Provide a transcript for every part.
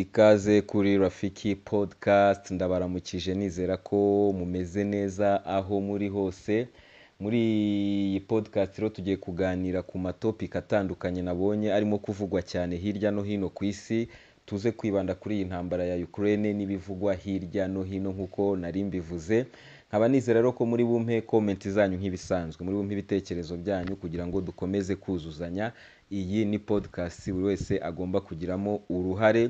ikaze kuri rafiki podcast ndabaramukije nizera ko mumeze neza aho muri hose muri iyi podcast rero tugiye kuganira ku matopika atandukanye nabonye arimo kuvugwa cyane hirya no hino ku isi tuze kwibanda kuri iyi ntambara ya Ukraine n'ibivugwa hirya no hino nk'uko nari mbivuze nkaba nizera rero ko muri bumpe komenti zanyu nk'ibisanzwe muri bumpe ibitekerezo byanyu kugira ngo dukomeze kuzuzanya iyi ni podcast buri wese agomba kugiramo uruhare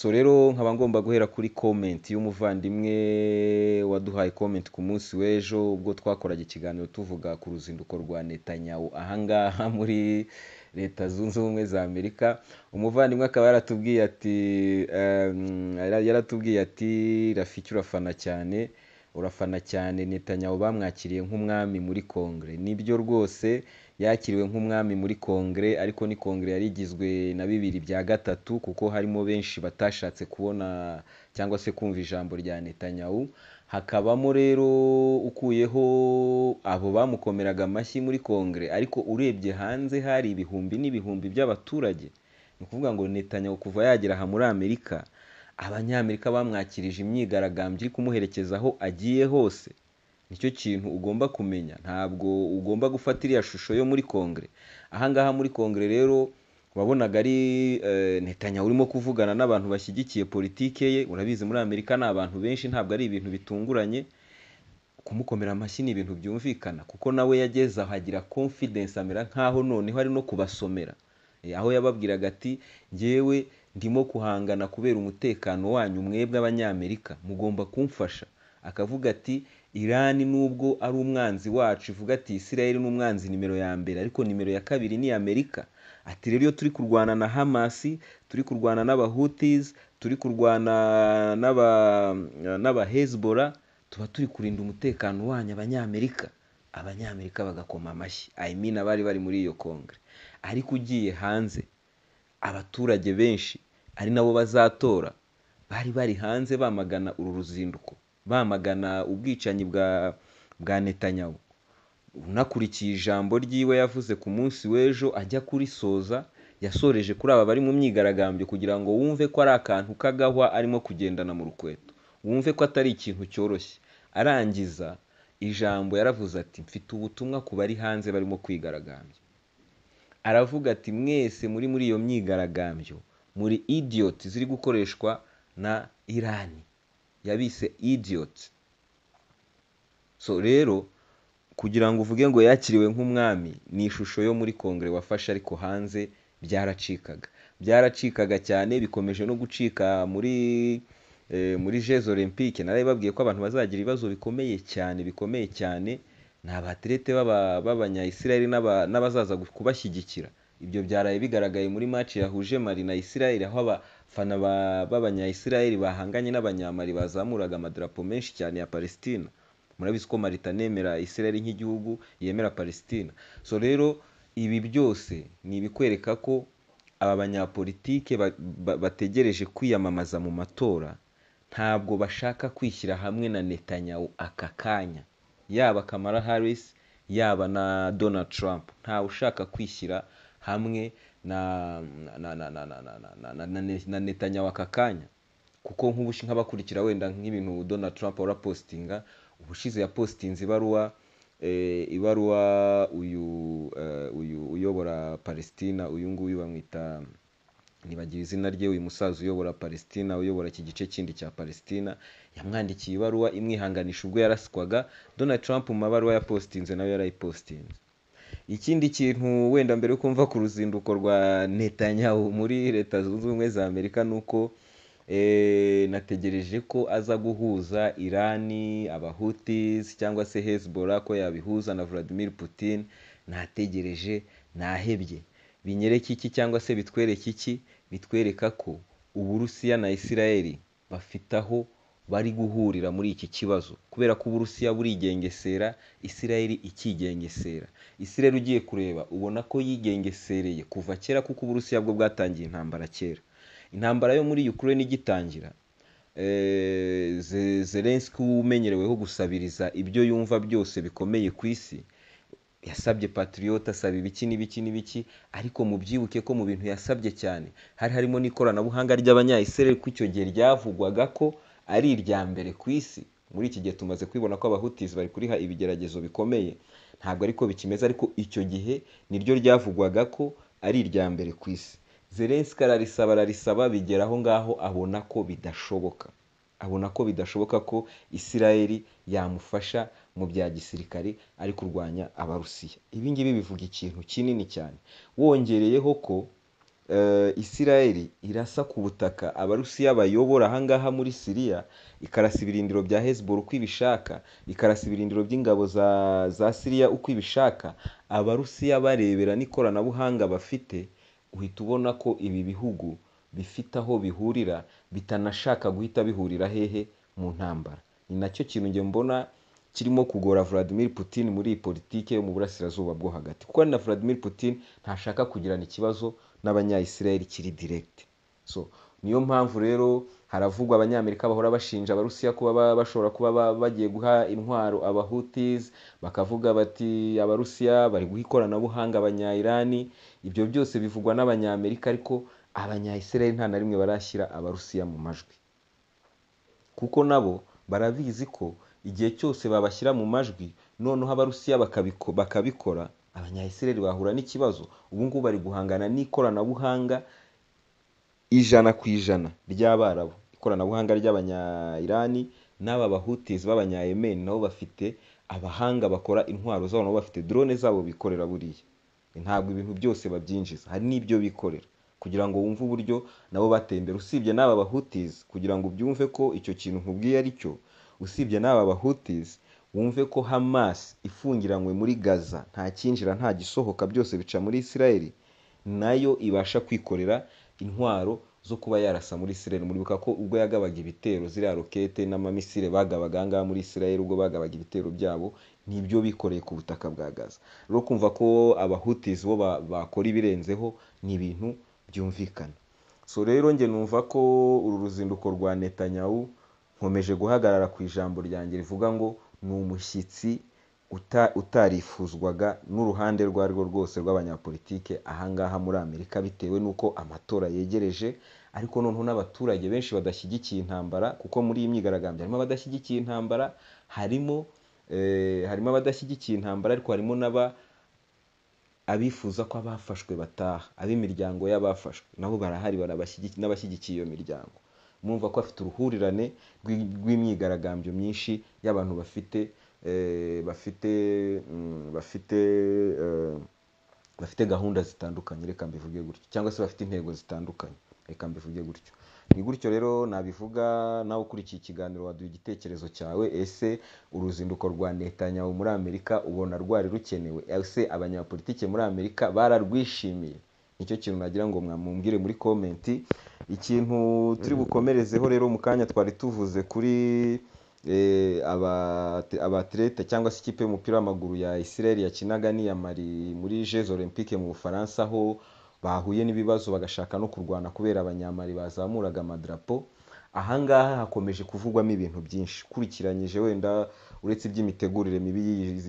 so rero nkaba ngomba guhera kuri komenti y'umuvandimwe waduhaye komenti ku munsi w'ejo ubwo twakoraga ikiganiro tuvuga ku ruzinduko rwa netanyahu ahangaha muri leta zunze ubumwe za amerika umuvandimwe akaba yaratubwiye ati yaratubwiye ati rafiki urafana cyane urafana cyane netanyahu bamwakiriye nk'umwami muri kongere nibyo rwose yakiriwe nk'umwami muri kongere ariko ni kongere yari igizwe na bibiri bya gatatu kuko harimo benshi batashatse kubona cyangwa se kumva ijambo rya netanyahu hakabamo rero ukuyeho abo bamukomeraga amashyi muri kongere ariko urebye hanze hari ibihumbi n'ibihumbi by'abaturage ni ukuvuga ngo netanyahu kuva yagera aha muri amerika abanyamerika bamwakirije imyigaragambyo iri kumuherekeza aho agiye hose nicyo kintu ugomba kumenya ntabwo ugomba gufata iriya shusho yo muri kongere ahangaha muri kongere rero wabonaga ari eh, netanya urimo kuvugana n'abantu bashyigikiye politiki ye urabizi muri amerika ni abantu benshi ntabwo ari ibintu bitunguranye kumukomera amashyi ni ibintu byumvikana kuko nawe yageze aho agira confidence amera nk'aho noneho ari no kubasomera eh, aho yababwiraga ati ngewe ndimo kuhangana kubera umutekano wanyu mwebwe abanyamerika mugomba kumfasha akavuga ati Iran nubwo ari umwanzi wacu ivuga ati Israel ni umwanzi nimero ya mbere ariko nimero ya kabiri ni Amerika ati rero iyo turi kurwana na Hamasi turi kurwana n'abahutis turi kurwana n'aba n'aba tuba turi kurinda umutekano wanyu abanyamerika abanyamerika bagakoma amashyi I mean abari bari muri iyo kongere ariko ugiye hanze abaturage benshi ari nabo bazatora bari bari hanze bamagana uru ruzinduko bamagana ubwicanyi bwa bwa Netanyahu unakurikiye ijambo ryiwe yavuze ku munsi w'ejo ajya kuri soza yasoreje kuri aba bari mu myigaragambyo kugira ngo wumve ko ari akantu k'agahwa arimo kugendana mu rukweto wumve ko atari ikintu cyoroshye arangiza ijambo yaravuze ati mfite ubutumwa ku bari hanze barimo kwigaragambya aravuga ati mwese muri muri iyo myigaragambyo muri idiyoti ziri gukoreshwa na irani yabise idiyoti so rero kugira ngo uvuge ngo yakiriwe nk'umwami ni ishusho yo muri kongere wafashe ariko hanze byaracikaga byaracikaga cyane bikomeje no gucika muri eh, muri jeze olympique nawe babwiye ko abantu bazagira ibibazo bikomeye cyane bikomeye cyane ni abaterete b'abanyayisiraheli n'abazaza kubashyigikira ibyo byaraye bigaragaye muri maci yahuje mari na isiraheli aho abafana b'abanyayisiraheli bahanganye n'abanyamali bazamuraga amadarapo menshi cyane ya Palestina. murabizi ko mali inemera isiraheli nk'igihugu yemera Palestina. so rero ibi byose ni ibikwereka ko aba banyapolitike bategereje kwiyamamaza mu matora ntabwo bashaka kwishyira hamwe na netanyahu aka kanya yaba kamara harisi yaba na donald trump ntawe ushaka kwishyira hamwe na netanyahu aka kanya kuko nk'ubushi nk'abakurikira wenda nk'ibintu donald trump warapositinga ubushize yapositinze ibaruwa ibaruwa uyu uyu uyobora palesitina uyu nguyu bamwita ntibagira izina rye uyu musaza uyobora Palestina uyobora iki gice kindi cya Palestina yamwandikiye ibaruwa imwihanganisha ubwo yaraswaga donald trump mu mabaruwa yapositinze nawe yarayipositinze Ikindi kintu wenda mbere kumva ku ruzinduko rwa Netanyahu muri Leta Zunze Ubumwe za Amerika ni uko eh, nategereje ko aza guhuza Irani, Abahutis cyangwa se Hezbollah ko yabihuza na Vladimir Putin, nategereje nahebye. Binyereke iki cyangwa se bitwereke iki? Bitwereka ko Uburusiya na Isiraheli bafite aho bari guhurira muri iki kibazo kubera ko uburusiya burigengesera isirayeli ikigengesera isirayeli ugiye kureba ubona ko yigengesereye kuva kera kuko uburusiya bwo bwatangiye intambara kera intambara yo muri ukraine igitangira eh, zelenski umenyereweho gusabiriza ibyo yumva byose bikomeye ku isi yasabye patriot asaba ibiki n'ibiki n'ibiki ariko mubyibuke ko mu bintu yasabye cyane hari harimo n'ikoranabuhanga ry'abanyayisirayeli kuko icyo gihe ryavugwaga ko ari irya mbere ku isi muri iki gihe tumaze kwibona ko abahutizi bari kuriha ibigeragezo bikomeye ntabwo ariko bikimeze ariko icyo gihe niryo ryavugwaga ko ari irya mbere ku isi zelenski ararisaba ararisaba bigera aho ngaho abona ko bidashoboka abona ko bidashoboka ko isirayeli yamufasha mu bya gisirikare ari kurwanya abarusiya ibi ngibi bivuga ikintu kinini cyane wongereyeho ko Eh, Isiraheli irasa ku butaka abarusiya bayobora aha muri Siriya, ikarasa ibirindiro bya Hezbollah uko ibishaka, ikarasa ibirindiro by'ingabo za Siriya uko ibishaka, abarusiya barebera n'ikoranabuhanga bafite, uhita ubona ko ibi bihugu bifite aho bihurira, bitanashaka guhita bihurira hehe mu ntambara. Ni nacyo kintu njye mbona kirimo kugora Vladimir Putin muri iyi politiki yo mu burasirazuba bwo hagati, kuko na Vladimir Putin ntashaka kugirana ikibazo n'abanyayisiraheli kiri diregiti so niyo mpamvu rero haravugwa abanyamerika bahora bashinja abarusiya kuba bashobora kuba bagiye guha intwaro abahutizi bakavuga bati abarusiya bari guha ikoranabuhanga abanyayirani ibyo byose bivugwa n'abanyamerika ariko abanyayisiraheli nta na rimwe barashyira abarusiya mu majwi kuko nabo barabizi ko igihe cyose babashyira mu majwi noneho abarusiya bakabikora abanyayisiraheli bahura n'ikibazo ubu ngubu bari guhangana n'ikoranabuhanga ijana ku ijana ry'abarabu ikoranabuhanga ry'abanyayirani n'aba bahutizi b'abanyayemeni nabo bafite abahanga bakora intwaro zabo nabo bafite drone zabo bikorera buriya ntabwo ibintu byose babyinjiza hari n'ibyo bikorera kugira ngo wumve uburyo nabo batembera usibye n'aba bahutizi kugira ngo ubyumve ko icyo kintu nkubwiye ari cyo usibye n'aba bahutizi wumve ko Hamas ifungiranywe muri Gaza nta cyinjira nta gisohoka byose bica muri Israel nayo ibasha kwikorera intwaro zo kuba yarasa muri Israel muribuka ko ubwo yagabaga ibitero ziriya rokete n'amamisire bagabaga aha ngaha muri Israel ubwo bagabaga ibitero byabo n'ibyo bikoreye ku butaka bwa Gaza rero kumva ko abahutizi bo bakora ibirenzeho ni ibintu byumvikana so rero njye numva ko uru ruzinduko rwa Netanyahu nkomeje guhagarara ku ijambo ryanjye rivuga ngo ni umushyitsi utarifuzwaga n'uruhande urwo ari rwo rwose rw'abanyapolitike aha ngaha muri Amerika bitewe n'uko amatora yegereje ariko noneho n'abaturage benshi badashyigikiye intambara kuko muri iyi myigaragambyo harimo abadashyigikiye intambara, harimo eh, harimo abadashyigikiye intambara ariko harimo n’aba abifuza ko abafashwe bataha ab'imiryango y'abafashwe nabo barahari n'abashyigikiye iyo miryango. murumva ko afite uruhurirane rw'imyigaragambyo myinshi y'abantu bafite eh, bafite mm, bafite eh, bafite gahunda zitandukanye reka mbivuge gutyo cyangwa se bafite intego zitandukanye reka mbivuge gutyo ni gutyo rero nabivuga nawe ukurikiye ikiganiro waduha igitekerezo cyawe ese uruzinduko rwa netanyahu muri amerika ubona rwari rukenewe ese abanyapolitike muri amerika bararwishimiye nicyo kintu nagira ngo mumumbwire muri komenti ikintu turi bukomerezeho rero mu kanya twari tuvuze kuri eh, abatereta cyangwa se ikipe y'umupira w'amaguru ya Israel yakinaga n'iya Mali muri Jeux Olympique mu Bufaransa aho bahuye n'ibibazo bagashaka no kurwana kubera abanyamari bazamuraga amadarapo aha hakomeje kuvugwamo ibintu byinshi ukurikiranyije wenda uretse iby'imitegurire mibi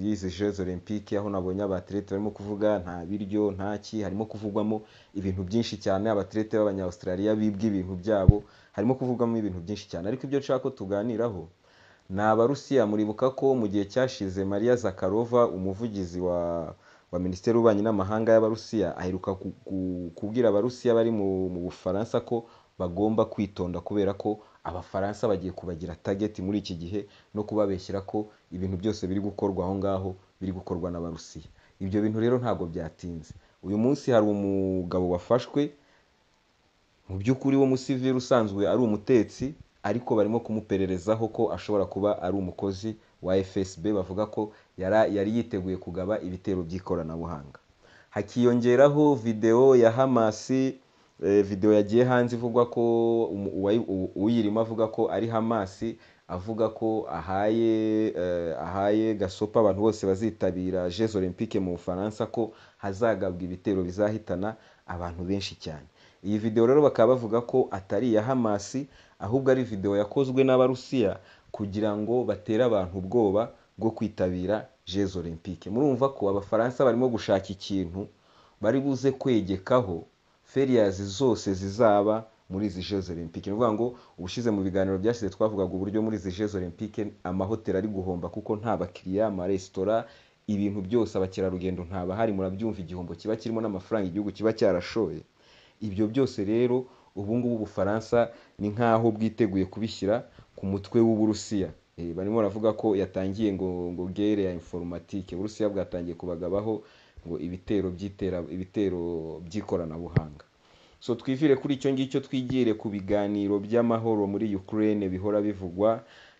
y'izi Jeux Olympique aho nabonye abaterete barimo kuvuga nta biryo ntaki harimo kuvugwamo ibintu byinshi cyane abaterete b'abanyaustraliya bibwa ibintu byabo harimo kuvugwamo ibintu byinshi cyane ariko ibyo nshaka ko tuganiraho ni abarusiya muribuka ko mu gihe cyashize Maria Zakarova umuvugizi wa wa minisiteri y'ububanyi n'amahanga y'abarusiya aheruka kubwira abarusiya bari mu bufaransa ko bagomba kwitonda kubera ko abafaransa bagiye kubagira tageti muri iki gihe no kubabeshyira ko ibintu byose biri gukorwa aho ngaho biri gukorwa n'abarusiya ibyo bintu rero ntabwo byatinze uyu munsi hari umugabo wafashwe mu by'ukuri w'umusivili usanzwe ari umutetsi ariko barimo kumupererezaho ko ashobora kuba ari umukozi wa fsb bavuga ko yari yiteguye kugaba ibitero by'ikoranabuhanga hakiyongeraho videwo ya hamasi Eh, videwo yagiye hanze ivugwa ko uyirimo avuga ko ari hamasi avuga ko ahaye eh, ahaye gasopa abantu bose bazitabira jeze olympique mu bufaransa ko hazagabwa ibitero bizahitana abantu benshi cyane iyi videwo rero bakaba bavuga ko atari iya hamasi ahubwo ari videwo yakozwe n'abarusiya kugira ngo batere abantu ubwoba bwo kwitabira jeze olympique murumva ko abafaransa barimo gushaka ikintu bari buze kwegekaho feriyazi zose zizaba muri izi jezi olympique ni ukuvuga ngo ubushize mu biganiro byashize twavugaga uburyo muri izi jezi olympique amahoteli ari guhomba kuko nta bakiriya amaresitora ibintu byose abakerarugendo ntabahari murabyumva igihombo kiba kirimo n'amafaranga igihugu kiba cyarashoye ibyo byose rero ubu ngubu ubufaransa ni nk'aho bwiteguye kubishyira ku mutwe w'uburusiya eh, barimo baravuga ko yatangiye ngo ngo gere ya informatike Burusiya bwatangiye kubagabaho ngo ibitero by'itera ibitero by'ikoranabuhanga so twivire kuri icyo ngicyo twigire ku biganiro by'amahoro muri Ukraine bihora bivugwa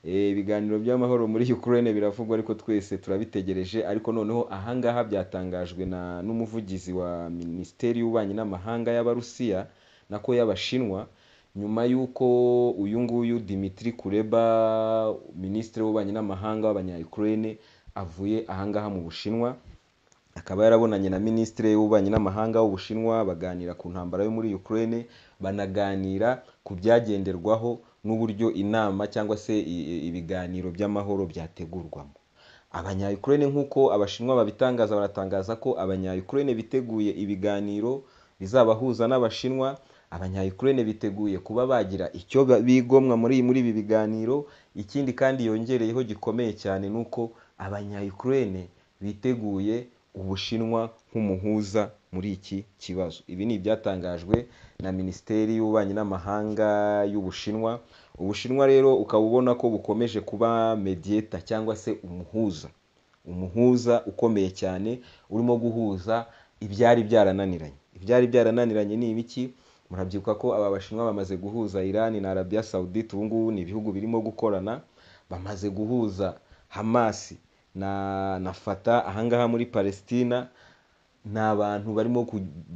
eh, ibiganiro by'amahoro muri Ukraine biravugwa ariko twese turabitegereje ariko noneho ahangaha byatangajwe n'umuvugizi wa minisiteri y'ububanyi n'amahanga y'abarusiya nako y'abashinwa nyuma y'uko uyu nguyu Dimitri kureba minisitiri w'ububanyi n'amahanga wabanya avuye ahangaha mu Bushinwa akaba yarabonanye na Minisitiri w'Ububanyi n'Amahanga w'Ubushinwa baganira ku ntambara yo muri Ukraine banaganira ku byagenderwaho n'uburyo inama cyangwa se ibiganiro by'amahoro byategurwamo. abanya nk'uko Abashinwa babitangaza baratangaza ko abanya biteguye ibiganiro bizabahuza n'Abashinwa, abanya biteguye kuba bagira icyo bigomwa muri muri ibi biganiro, ikindi kandi yongereyeho gikomeye cyane ni uko abanya biteguye ubushinwa nk'umuhuza muri iki kibazo ibi ni ibyatangajwe na minisiteri y'ububanyi n'amahanga y'ubushinwa ubushinwa rero ukaba ubona ko bukomeje kuba mediyeta cyangwa se umuhuza umuhuza ukomeye cyane urimo guhuza ibyari byarananiranye ibyari byarananiranye ni ibiki murabyibuka ko aba bashinwa bamaze guhuza Iran na Arabia Saudite ubu ngubu ni ibihugu birimo gukorana bamaze guhuza Hamasi. nafata ahangaha muri Palestina ni abantu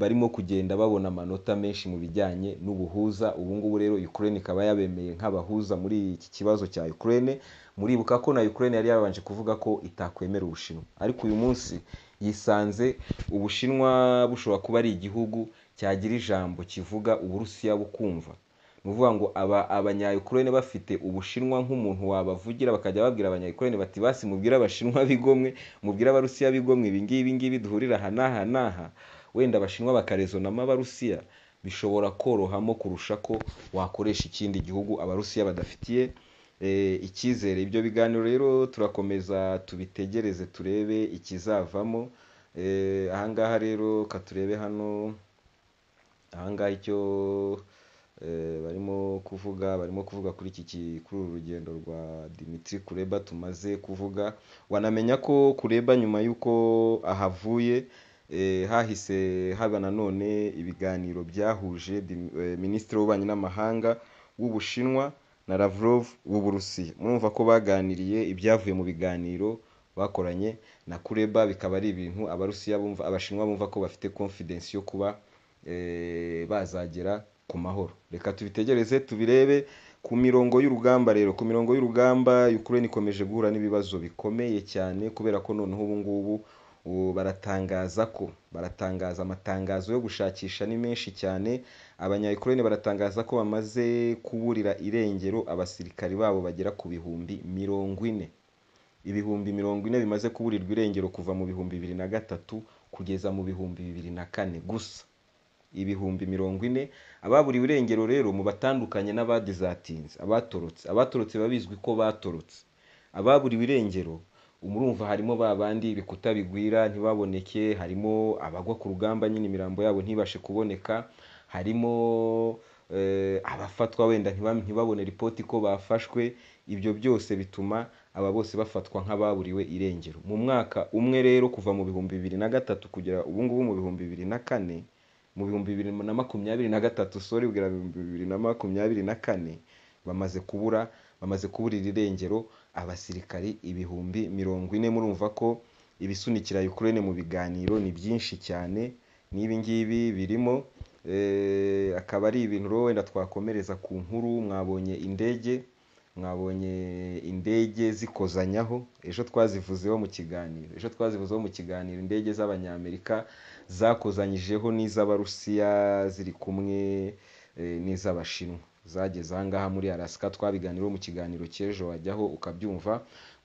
barimo kugenda babona amanota menshi mu bijyanye n'ubuhuza ubu ngubu rero Ukraine ikaba yabemeye nk'abahuza muri iki kibazo cya Ukraine muribuka ko na Ukraine yari yabanje kuvuga ko itakwemera Ubushinwa ariko uyu munsi yisanze Ubushinwa bushobora kuba ari igihugu cyagira ijambo kivuga Uburusiya bukumva. ni ukuvuga ngo aba abanyayukurene bafite ubushinwa nk'umuntu wabavugira bakajya babwira abanyayukurene bati basi mubwire abashinwa bigomwe mubwire abarusiya bigomwe ibi ngibi ngibi duhurira aha n'aha n'aha wenda abashinwa bakarezonamo abarusiya bishobora korohamo kurusha ko wakoresha ikindi gihugu abarusiya badafitiye eh, icyizere ibyo biganiro rero turakomeza tubitegereze turebe ikizavamo eh, ahangaha rero katurebe hano ahangaha icyo Eh, barimo kuvuga barimo kuvuga kuri iki kuri uru rugendo rwa Dimitri Kureba tumaze kuvuga wanamenya ko kureba nyuma y'uko ahavuye eh, hahise haba nanone ibiganiro byahuje eh, minisitiri w'ububanyi n'amahanga w'Ubushinwa na Lavrov w'Uburusiya murumva ko baganiriye ibyavuye mu biganiro bakoranye na kureba bikaba ari ibintu Abarusiya bumva Abashinwa bumva ko bafite confidence yo kuba bazagera ku mahoro reka tubitegereze tubirebe ku mirongo y'urugamba rero ku mirongo y'urugamba Ukraine ikomeje guhura n'ibibazo bikomeye cyane kubera ko noneho ubu ngubu baratangaza ko baratangaza amatangazo yo gushakisha ni menshi cyane abanyayukurene baratangaza ko bamaze kuburira irengero abasirikari babo bagera ku bihumbi mirongo ine ibihumbi mirongo ine bimaze kuburirwa irengero kuva mu bihumbi bibiri na gatatu kugeza mu bihumbi bibiri na kane gusa ibihumbi mirongo ine ababuriwe irengero rero mu batandukanye n'abadizatinze abatorotse abatorotse babizwi ko batorotse ababuriwe irengero umurumva harimo ba bandi ibikuta bigwira ntibaboneke harimo abagwa ku rugamba nyine imirambo yabo ntibashe kuboneka harimo eh, abafatwa wenda ntibabone ripoti ko bafashwe ibyo byose bituma aba bose bafatwa nk'ababuriwe irengero mu mwaka umwe rero kuva mu bihumbi bibiri na gatatu kugera ubu ngubu mu bihumbi bibiri na kane mu bihumbi bibiri na makumyabiri na gatatu sori bwira ibihumbi bibiri na makumyabiri na kane bamaze kubura bamaze kuburira irengero abasirikari ibihumbi mirongo ine murumva ko ibisunikira Ukraine mu biganiro ni byinshi cyane n'ibi ngibi birimo eh, akaba ari ibintu rero wenda twakomereza ku nkuru mwabonye indege mwabonye indege zikozanyaho ejo twazivuzeho mu kiganiro ejo twazivuzeho mu kiganiro indege z'abanyamerika zakozanyijeho n'iz'abarusiya ziri kumwe eh, n'iz'abashinwa zageze ahangaha muri arasika twabiganiraho mu kiganiro cy'ejo wajyaho ukabyumva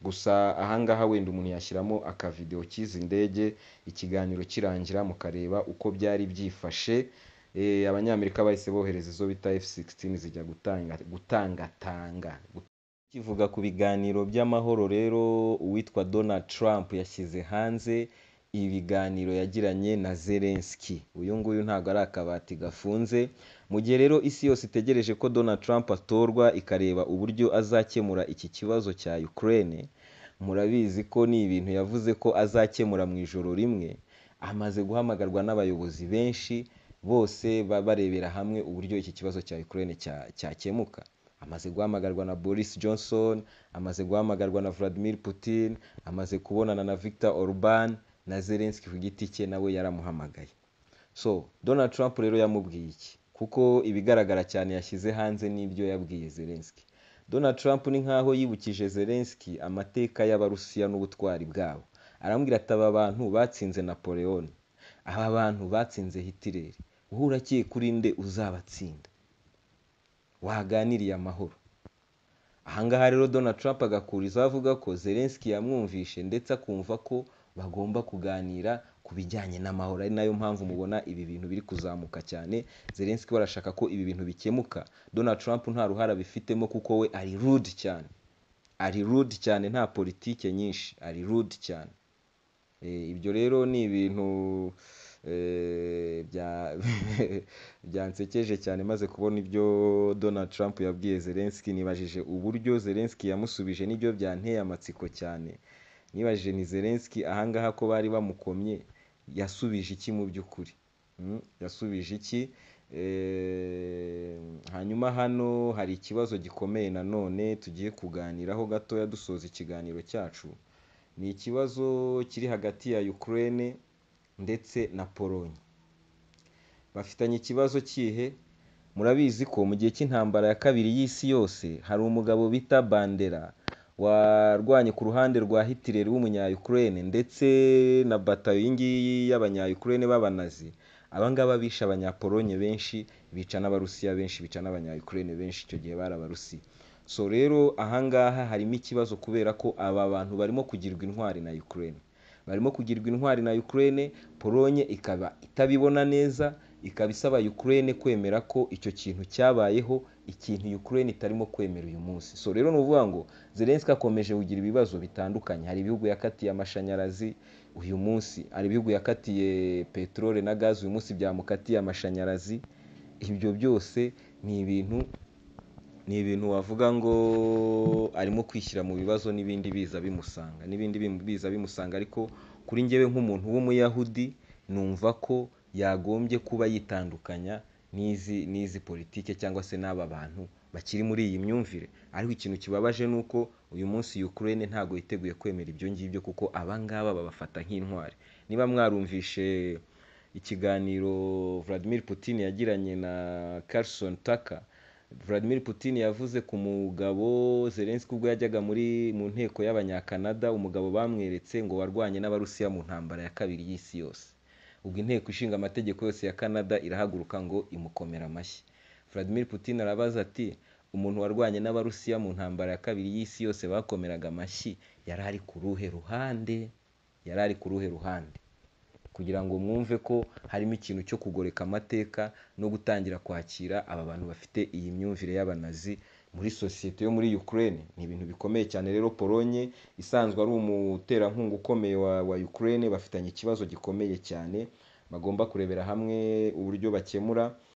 gusa ahangaha wenda umuntu yashyiramo akavidewo k'izi ndege ikiganiro kirangira mukareba uko byari byifashe Eh, abanyamerika bahise bohereza izo bita efu sigisitini zijya gutanga gutangatanga kivuga ku biganiro by'amahoro rero uwitwa donald trump yashyize hanze ibiganiro yagiranye na zelensky uyu nguyu ntabwo ari akabati gafunze mu gihe rero isi yose itegereje ko donald trump atorwa ikareba uburyo azakemura iki kibazo cya ukraine murabizi ko ni ibintu yavuze ko azakemura mu ijoro rimwe amaze guhamagarwa n'abayobozi benshi bose barebera hamwe uburyo iki kibazo cya Ukraine cyakemuka amaze guhamagarwa na Boris Johnson amaze guhamagarwa na Vladimir Putin amaze kubonana na Victor Orban na Zelensky ku giti cye nawe yaramuhamagaye so Donald Trump rero yamubwiye iki kuko ibigaragara cyane yashyize hanze n'ibyo yabwiye Zelensky Donald Trump ni nkaho yibukije Zelensky amateka y'Abarusiya n'ubutwari bwabo arambwira ati aba bantu batsinze Napoleon aba bantu batsinze hitireri. uhura akiye kuri nde uzabatsinda waganiriye amahoro ahangaha rero Donald Trump agakurizaho avuga ko Zelensky yamwumvishe ndetse akumva ko bagomba kuganira ku bijyanye n'amahoro ari nayo mpamvu mubona ibi bintu biri kuzamuka cyane Zelensky barashaka ko ibi bintu bikemuka Donald Trump nta ruhara bifitemo kuko we ari rude cyane ari rude cyane nta politike nyinshi ari rude cyane eh, ibyo rero ni ibintu Eh, byansekeje cyane maze kubona ibyo Donald Trump yabwiye Zelensky, nibajije uburyo Zelensky yamusubije nibyo byanteye amatsiko cyane, nibajije ni Zelensky aha ngaha ko bari bamukomye yasubije iki mu by'ukuri, hmm? yasubije iki, eh, hanyuma hano hari ikibazo gikomeye nanone tugiye kuganiraho gatoya dusoza ikiganiro cyacu, ni ikibazo kiri hagati ya Ukraine. ndetse na polonye bafitanye ikibazo kihe murabizi ko mu gihe cy'intambara ya kabiri y'isi yose hari umugabo bita bandera warwanye ku ruhande rwa hitireri w'umunyayukurene ndetse na batayo iyi y'abanyayukurene b'abanazi abangaba bishe abanyapolonye benshi bica n'abarusiya benshi bica n'abanyayukurene benshi icyo gihe bari abarusi so rero ahangaha harimo ikibazo kubera ko aba bantu barimo kugirwa intwari na yukurene barimo kugirwa intwari na Ukraine Polonye ikaba itabibona neza ikaba isaba Ukraine kwemera ko icyo kintu cyabayeho ikintu Ukraine itarimo kwemera uyu munsi so rero ni uvuga ngo Zelensky akomeje kugira ibibazo bitandukanye hari ibihugu yakatiye amashanyarazi uyu munsi hari ibihugu yakatiye peteroli na gazi uyu munsi byamukatiye amashanyarazi ibyo byose ni ibintu ni ibintu wavuga ngo arimo kwishyira mu bibazo n'ibindi biza bimusanga n'ibindi biza bimusanga ariko kuri njyewe nk'umuntu w'umuyahudi numva ko yagombye kuba yitandukanya n'izi n'izi politike cyangwa se n'aba bantu bakiri muri iyi myumvire ariko ikintu kibabaje ni uko uyu munsi Ukraine ntabwo yiteguye kwemera ibyo ngibyo kuko aba ngaba babafata nk'intwari niba mwarumvishe ikiganiro Vladimir Putin yagiranye na Carson Tucker Vladimir Putin yavuze ku mugabo Zelensky ubwo yajyaga muri mu nteko y'abanyakanada umugabo bamweretse ngo warwanye n'abarusiya mu ntambara ya kabiri y'isi yose. Ubwo inteko ishinga amategeko yose ya Canada irahaguruka ngo imukomere amashyi. Vladimir Putin arabaza ati umuntu warwanye n'abarusiya mu ntambara ya kabiri y'isi yose bakomeraga amashyi yari ari ku ruhe ruhande? Yari ari ku ruhe ruhande? kugira ngo mwumve ko harimo ikintu cyo kugoreka amateka no gutangira kwakira aba bantu bafite iyi myumvire y'abanazi muri sosiyete yo muri Ukraine ni ibintu bikomeye cyane rero Polonye isanzwe ari umuterankunga ukomeye wa, wa Ukraine bafitanye ikibazo gikomeye cyane bagomba kurebera hamwe uburyo bakemura